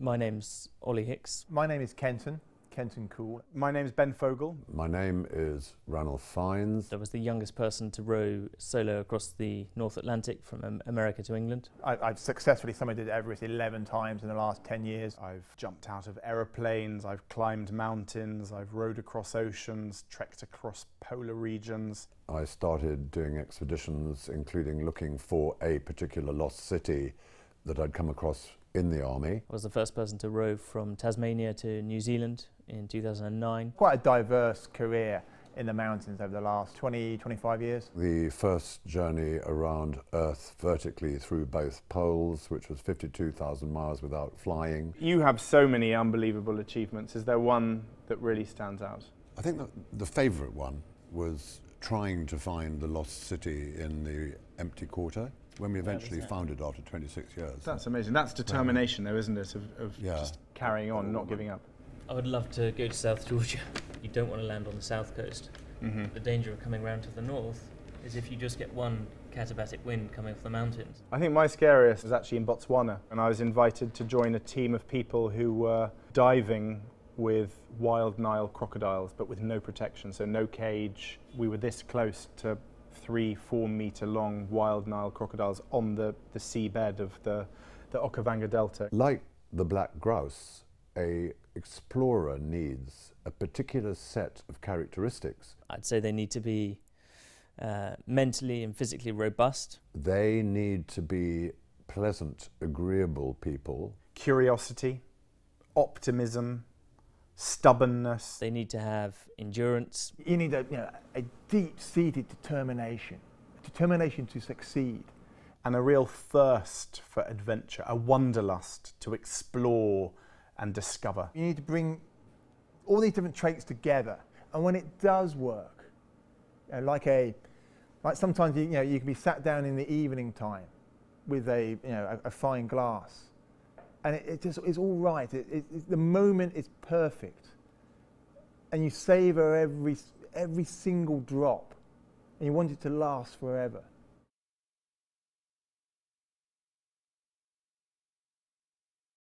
My name's Ollie Hicks. My name is Kenton, Kenton Cool. My name is Ben Fogel. My name is Ranulph Fiennes. I was the youngest person to row solo across the North Atlantic from America to England. I, have successfully summited Everest 11 times in the last 10 years. I've jumped out of aeroplanes, I've climbed mountains, I've rowed across oceans, trekked across polar regions. I started doing expeditions, including looking for a particular lost city that I'd come across in the army. I was the first person to row from Tasmania to New Zealand in 2009. Quite a diverse career in the mountains over the last 20, 25 years. The first journey around Earth vertically through both poles, which was 52,000 miles without flying. You have so many unbelievable achievements. Is there one that really stands out? I think the favourite one was trying to find the lost city in the empty quarter when we eventually found it after 26 years. That's amazing. That's determination, though, isn't it? Of, of yeah. just carrying on, not giving up. I would love to go to South Georgia. You don't want to land on the south coast. Mm-hmm. The danger of coming round to the north is if you just get one catabatic wind coming off the mountains. I think my scariest was actually in Botswana, and I was invited to join a team of people who were diving with wild Nile crocodiles, but with no protection, so no cage. We were this close to three, four meter long wild Nile crocodiles on the, the seabed of the, the Okavanga Delta. Like the black grouse, a explorer needs a particular set of characteristics. I'd say they need to be uh, mentally and physically robust. They need to be pleasant, agreeable people. Curiosity, optimism, stubbornness. They need to have endurance. You need a, you know, a deep-seated determination, a determination to succeed, and a real thirst for adventure, a wanderlust to explore and discover. You need to bring all these different traits together, and when it does work, you know, like a, like sometimes you, you know you can be sat down in the evening time with a you know a, a fine glass and it, it just all all right. It, it, the moment is perfect, and you savor every every single drop, and you want it to last forever.